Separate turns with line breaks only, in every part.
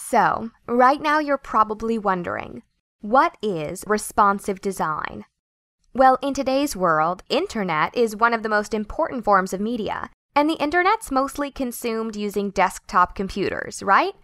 So, right now you're probably wondering what is responsive design? Well, in today's world, internet is one of the most important forms of media, and the internet's mostly consumed using desktop computers, right?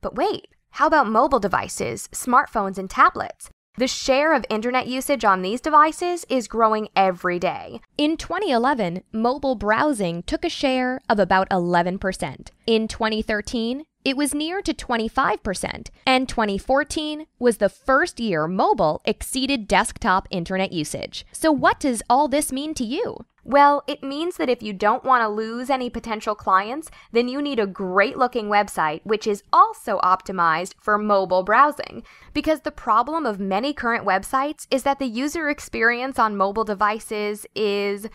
But wait, how about mobile devices, smartphones, and tablets? The share of internet usage on these devices is growing every day. In 2011, mobile browsing took a share of about 11%. In 2013, it was near to 25%, and 2014 was the first year mobile exceeded desktop internet usage. So, what does all this mean to you? Well, it means that if you don't want to lose any potential clients, then you need a great looking website which is also optimized for mobile browsing. Because the problem of many current websites is that the user experience on mobile devices is,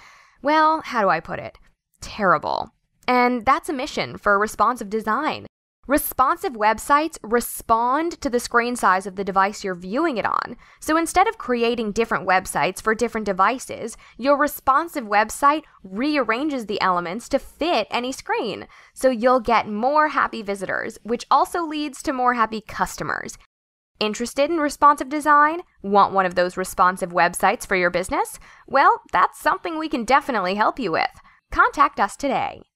well, how do I put it? Terrible. And that's a mission for responsive design. Responsive websites respond to the screen size of the device you're viewing it on. So instead of creating different websites for different devices, your responsive website rearranges the elements to fit any screen. So you'll get more happy visitors, which also leads to more happy customers. Interested in responsive design? Want one of those responsive websites for your business? Well, that's something we can definitely help you with. Contact us today.